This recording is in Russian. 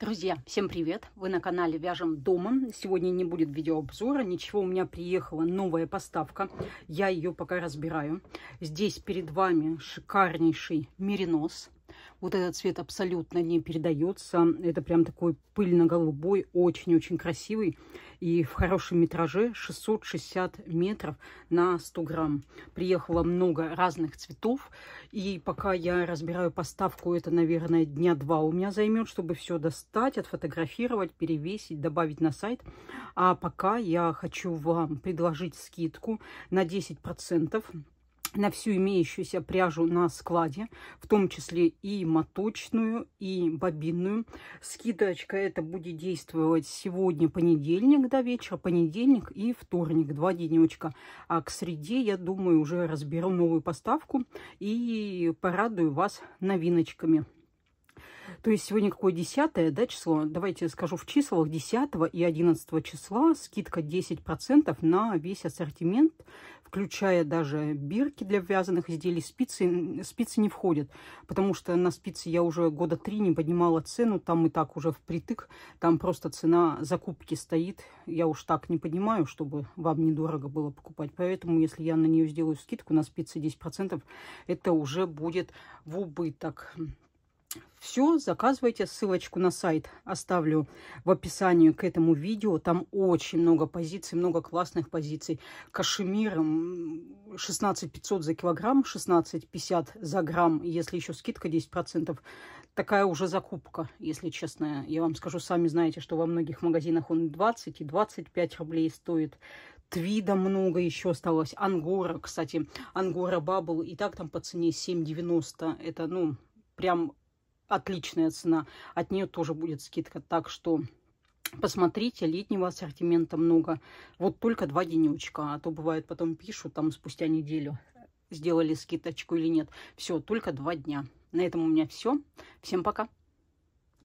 Друзья, всем привет! Вы на канале Вяжем дома. Сегодня не будет видеообзора, ничего, у меня приехала новая поставка. Я ее пока разбираю. Здесь перед вами шикарнейший меринос. Вот этот цвет абсолютно не передается. Это прям такой пыльно-голубой, очень-очень красивый. И в хорошем метраже 660 метров на 100 грамм. Приехало много разных цветов. И пока я разбираю поставку, это, наверное, дня два у меня займет, чтобы все достать, отфотографировать, перевесить, добавить на сайт. А пока я хочу вам предложить скидку на 10% на всю имеющуюся пряжу на складе, в том числе и моточную, и бобинную. Скидочка это будет действовать сегодня понедельник до вечера, понедельник и вторник, два денечка. А к среде, я думаю, уже разберу новую поставку и порадую вас новиночками. То есть сегодня какое 10 да, число? Давайте скажу в числах 10 и 11 числа скидка 10% на весь ассортимент, включая даже бирки для вязаных изделий. Спицы, спицы не входят, потому что на спицы я уже года три не поднимала цену, там и так уже впритык, там просто цена закупки стоит. Я уж так не понимаю, чтобы вам недорого было покупать. Поэтому, если я на нее сделаю скидку на спицы 10%, это уже будет в убыток все, заказывайте. Ссылочку на сайт оставлю в описании к этому видео. Там очень много позиций, много классных позиций. Кашемир 16500 за килограмм, 1650 за грамм, если еще скидка 10%. Такая уже закупка, если честно. Я вам скажу, сами знаете, что во многих магазинах он 20 и 25 рублей стоит. Твида много еще осталось. Ангора, кстати. Ангора Бабл и так там по цене 7,90. Это, ну, прям отличная цена. От нее тоже будет скидка. Так что посмотрите, летнего ассортимента много. Вот только два денечка. А то бывает потом пишут, там спустя неделю сделали скидочку или нет. Все, только два дня. На этом у меня все. Всем пока.